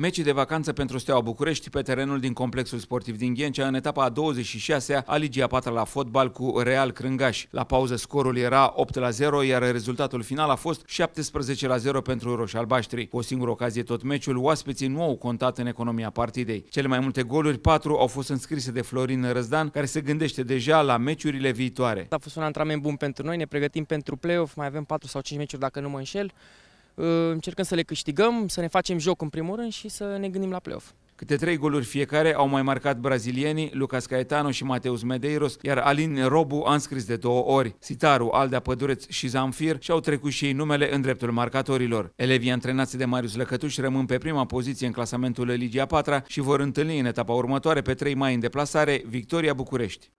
Meci de vacanță pentru Steaua București pe terenul din complexul sportiv din Ghencea în etapa a 26-a a Ligii a 4 la fotbal cu Real Crângaș. La pauză scorul era 8 la 0, iar rezultatul final a fost 17 la 0 pentru roșalbaștri. Cu o singură ocazie tot meciul, oaspeții nu au contat în economia partidei. Cele mai multe goluri, 4, au fost înscrise de Florin Răzdan, care se gândește deja la meciurile viitoare. A fost un antrenament bun pentru noi, ne pregătim pentru play-off, mai avem 4 sau 5 meciuri dacă nu mă înșel. Ă, încercăm să le câștigăm, să ne facem joc în primul rând și să ne gândim la play-off. Câte trei goluri fiecare au mai marcat brazilienii, Lucas Caetano și Mateus Medeiros, iar Alin Robu a înscris de două ori. Sitaru, Aldea Pădureț și Zamfir și-au trecut și ei numele în dreptul marcatorilor. Elevii antrenați de Marius Lăcătuș rămân pe prima poziție în clasamentul Ligia 4 și vor întâlni în etapa următoare pe 3 mai în deplasare Victoria București.